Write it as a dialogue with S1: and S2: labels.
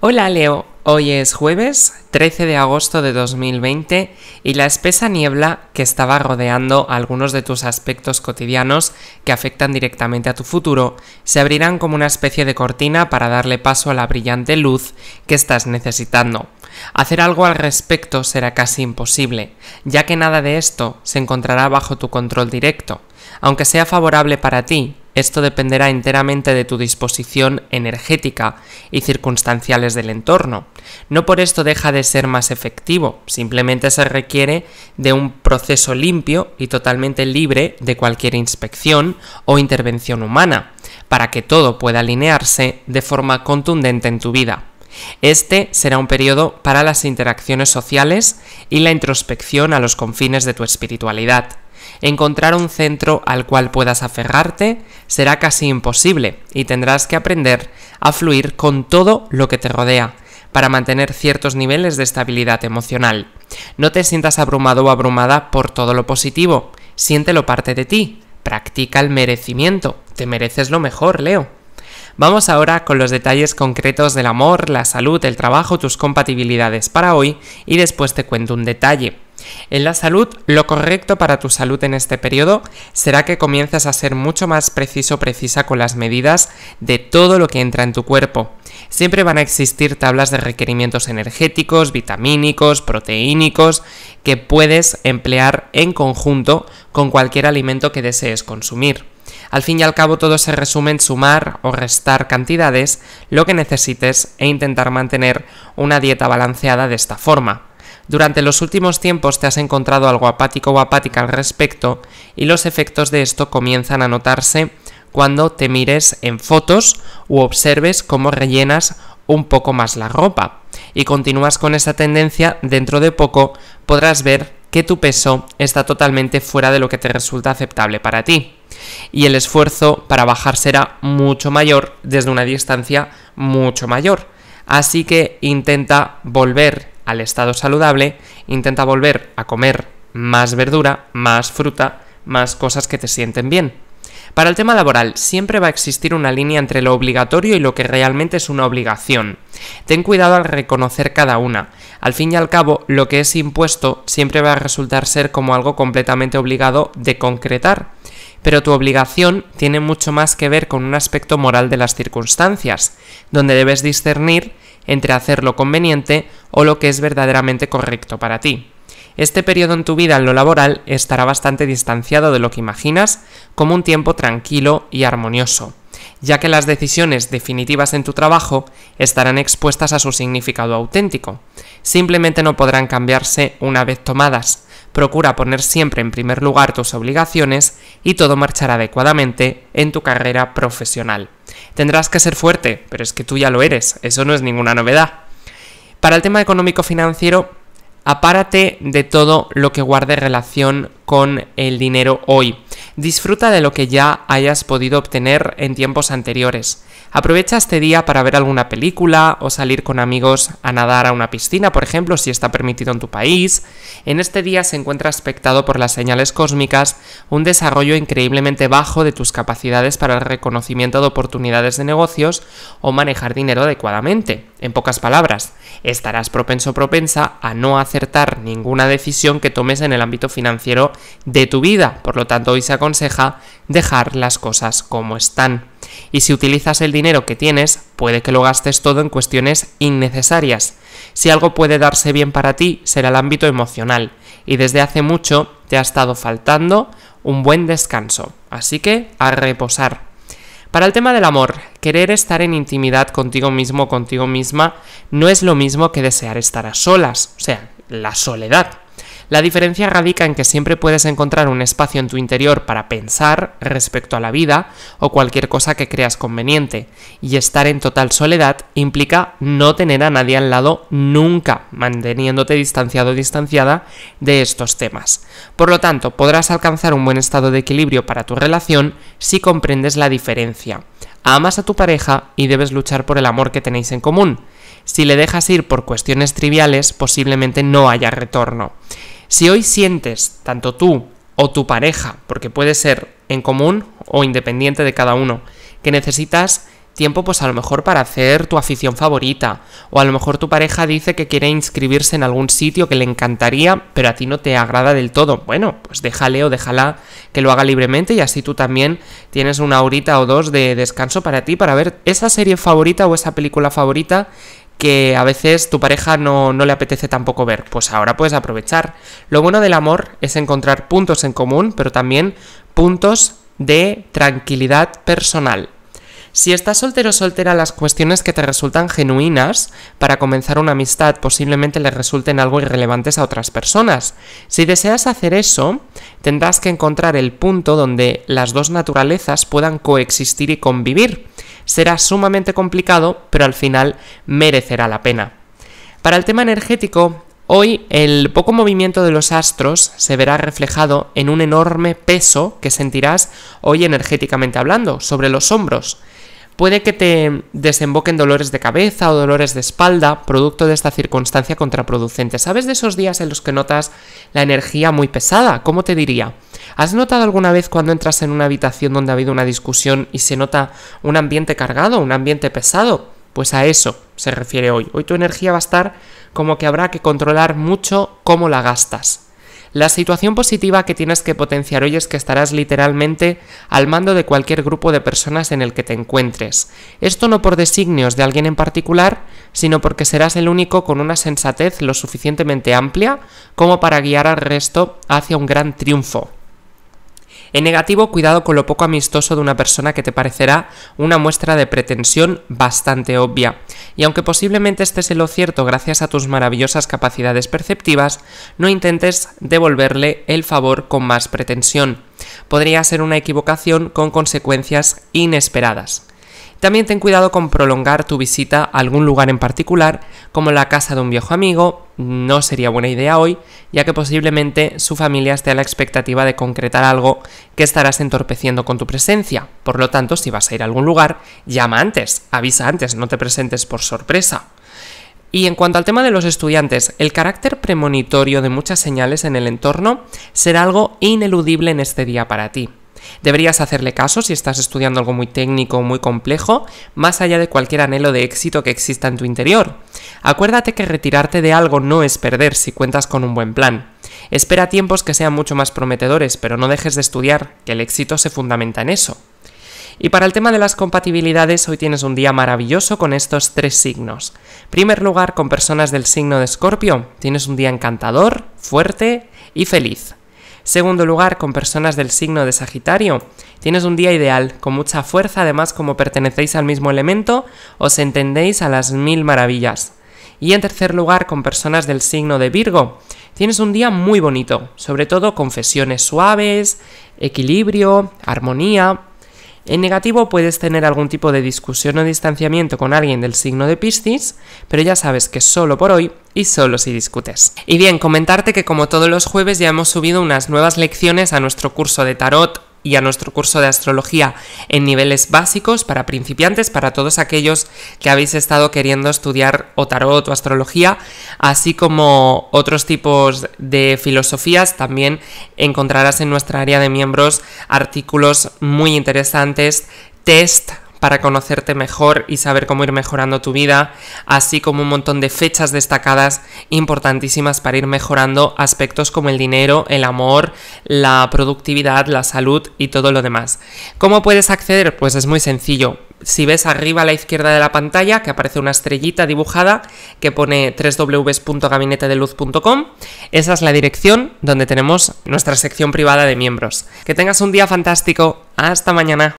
S1: Hola Leo, hoy es jueves 13 de agosto de 2020 y la espesa niebla que estaba rodeando algunos de tus aspectos cotidianos que afectan directamente a tu futuro se abrirán como una especie de cortina para darle paso a la brillante luz que estás necesitando. Hacer algo al respecto será casi imposible, ya que nada de esto se encontrará bajo tu control directo. Aunque sea favorable para ti, esto dependerá enteramente de tu disposición energética y circunstanciales del entorno. No por esto deja de ser más efectivo, simplemente se requiere de un proceso limpio y totalmente libre de cualquier inspección o intervención humana, para que todo pueda alinearse de forma contundente en tu vida. Este será un periodo para las interacciones sociales y la introspección a los confines de tu espiritualidad. Encontrar un centro al cual puedas aferrarte será casi imposible y tendrás que aprender a fluir con todo lo que te rodea para mantener ciertos niveles de estabilidad emocional. No te sientas abrumado o abrumada por todo lo positivo, siéntelo parte de ti, practica el merecimiento, te mereces lo mejor, Leo. Vamos ahora con los detalles concretos del amor, la salud, el trabajo, tus compatibilidades para hoy y después te cuento un detalle. En la salud, lo correcto para tu salud en este periodo será que comiences a ser mucho más preciso precisa con las medidas de todo lo que entra en tu cuerpo. Siempre van a existir tablas de requerimientos energéticos, vitamínicos, proteínicos, que puedes emplear en conjunto con cualquier alimento que desees consumir. Al fin y al cabo todo se resume en sumar o restar cantidades, lo que necesites e intentar mantener una dieta balanceada de esta forma. Durante los últimos tiempos te has encontrado algo apático o apática al respecto y los efectos de esto comienzan a notarse cuando te mires en fotos u observes cómo rellenas un poco más la ropa. Y continúas con esa tendencia, dentro de poco podrás ver que tu peso está totalmente fuera de lo que te resulta aceptable para ti. Y el esfuerzo para bajar será mucho mayor desde una distancia mucho mayor. Así que intenta volver al estado saludable, intenta volver a comer más verdura, más fruta, más cosas que te sienten bien. Para el tema laboral, siempre va a existir una línea entre lo obligatorio y lo que realmente es una obligación. Ten cuidado al reconocer cada una. Al fin y al cabo, lo que es impuesto siempre va a resultar ser como algo completamente obligado de concretar. Pero tu obligación tiene mucho más que ver con un aspecto moral de las circunstancias, donde debes discernir entre hacer lo conveniente o lo que es verdaderamente correcto para ti este periodo en tu vida en lo laboral estará bastante distanciado de lo que imaginas como un tiempo tranquilo y armonioso, ya que las decisiones definitivas en tu trabajo estarán expuestas a su significado auténtico. Simplemente no podrán cambiarse una vez tomadas. Procura poner siempre en primer lugar tus obligaciones y todo marchará adecuadamente en tu carrera profesional. Tendrás que ser fuerte, pero es que tú ya lo eres, eso no es ninguna novedad. Para el tema económico financiero, Apárate de todo lo que guarde relación con el dinero hoy. Disfruta de lo que ya hayas podido obtener en tiempos anteriores. Aprovecha este día para ver alguna película o salir con amigos a nadar a una piscina, por ejemplo, si está permitido en tu país. En este día se encuentra aspectado por las señales cósmicas un desarrollo increíblemente bajo de tus capacidades para el reconocimiento de oportunidades de negocios o manejar dinero adecuadamente. En pocas palabras, estarás propenso o propensa a no acertar ninguna decisión que tomes en el ámbito financiero de tu vida. Por lo tanto, hoy se aconseja dejar las cosas como están. Y si utilizas el dinero que tienes, puede que lo gastes todo en cuestiones innecesarias. Si algo puede darse bien para ti, será el ámbito emocional. Y desde hace mucho te ha estado faltando un buen descanso. Así que a reposar. Para el tema del amor, querer estar en intimidad contigo mismo, contigo misma, no es lo mismo que desear estar a solas, o sea, la soledad. La diferencia radica en que siempre puedes encontrar un espacio en tu interior para pensar respecto a la vida o cualquier cosa que creas conveniente, y estar en total soledad implica no tener a nadie al lado nunca, manteniéndote distanciado o distanciada de estos temas. Por lo tanto, podrás alcanzar un buen estado de equilibrio para tu relación si comprendes la diferencia. Amas a tu pareja y debes luchar por el amor que tenéis en común. Si le dejas ir por cuestiones triviales, posiblemente no haya retorno. Si hoy sientes, tanto tú o tu pareja, porque puede ser en común o independiente de cada uno, que necesitas tiempo pues a lo mejor para hacer tu afición favorita o a lo mejor tu pareja dice que quiere inscribirse en algún sitio que le encantaría pero a ti no te agrada del todo. Bueno, pues déjale o déjala que lo haga libremente y así tú también tienes una horita o dos de descanso para ti para ver esa serie favorita o esa película favorita que a veces tu pareja no, no, le apetece tampoco ver. Pues ahora puedes aprovechar. Lo bueno del amor es encontrar puntos en común, pero también puntos de tranquilidad personal. Si estás soltero o soltera, las cuestiones que te resultan genuinas para comenzar una amistad posiblemente le resulten algo irrelevantes a otras personas. Si deseas hacer eso, tendrás que encontrar el punto donde las dos naturalezas puedan coexistir y convivir será sumamente complicado, pero al final merecerá la pena. Para el tema energético, Hoy el poco movimiento de los astros se verá reflejado en un enorme peso que sentirás hoy energéticamente hablando sobre los hombros puede que te desemboquen dolores de cabeza o dolores de espalda, producto de esta circunstancia contraproducente. ¿Sabes de esos días en los que notas la energía muy pesada? ¿Cómo te diría? ¿Has notado alguna vez cuando entras en una habitación donde ha habido una discusión y se nota un ambiente cargado, un ambiente pesado? Pues a eso se refiere hoy. Hoy tu energía va a estar como que habrá que controlar mucho cómo la gastas. La situación positiva que tienes que potenciar hoy es que estarás literalmente al mando de cualquier grupo de personas en el que te encuentres. Esto no por designios de alguien en particular, sino porque serás el único con una sensatez lo suficientemente amplia como para guiar al resto hacia un gran triunfo. En negativo, cuidado con lo poco amistoso de una persona que te parecerá una muestra de pretensión bastante obvia. Y aunque posiblemente estés en lo cierto gracias a tus maravillosas capacidades perceptivas, no intentes devolverle el favor con más pretensión. Podría ser una equivocación con consecuencias inesperadas. También ten cuidado con prolongar tu visita a algún lugar en particular, como la casa de un viejo amigo, no sería buena idea hoy, ya que posiblemente su familia esté a la expectativa de concretar algo que estarás entorpeciendo con tu presencia. Por lo tanto, si vas a ir a algún lugar, llama antes, avisa antes, no te presentes por sorpresa. Y en cuanto al tema de los estudiantes, el carácter premonitorio de muchas señales en el entorno será algo ineludible en este día para ti. Deberías hacerle caso si estás estudiando algo muy técnico o muy complejo, más allá de cualquier anhelo de éxito que exista en tu interior. Acuérdate que retirarte de algo no es perder si cuentas con un buen plan. Espera tiempos que sean mucho más prometedores, pero no dejes de estudiar, que el éxito se fundamenta en eso. Y para el tema de las compatibilidades, hoy tienes un día maravilloso con estos tres signos. primer lugar, con personas del signo de Escorpio, tienes un día encantador, fuerte y feliz. Segundo lugar, con personas del signo de Sagitario, tienes un día ideal, con mucha fuerza, además como pertenecéis al mismo elemento, os entendéis a las mil maravillas. Y en tercer lugar, con personas del signo de Virgo, tienes un día muy bonito, sobre todo confesiones suaves, equilibrio, armonía, en negativo puedes tener algún tipo de discusión o distanciamiento con alguien del signo de Piscis, pero ya sabes que solo por hoy y solo si discutes. Y bien, comentarte que como todos los jueves ya hemos subido unas nuevas lecciones a nuestro curso de tarot y a nuestro curso de astrología en niveles básicos para principiantes, para todos aquellos que habéis estado queriendo estudiar o tarot o astrología, así como otros tipos de filosofías. También encontrarás en nuestra área de miembros artículos muy interesantes, test para conocerte mejor y saber cómo ir mejorando tu vida, así como un montón de fechas destacadas importantísimas para ir mejorando aspectos como el dinero, el amor, la productividad, la salud y todo lo demás. ¿Cómo puedes acceder? Pues es muy sencillo. Si ves arriba a la izquierda de la pantalla que aparece una estrellita dibujada que pone www.gabinetedeluz.com, esa es la dirección donde tenemos nuestra sección privada de miembros. Que tengas un día fantástico. Hasta mañana.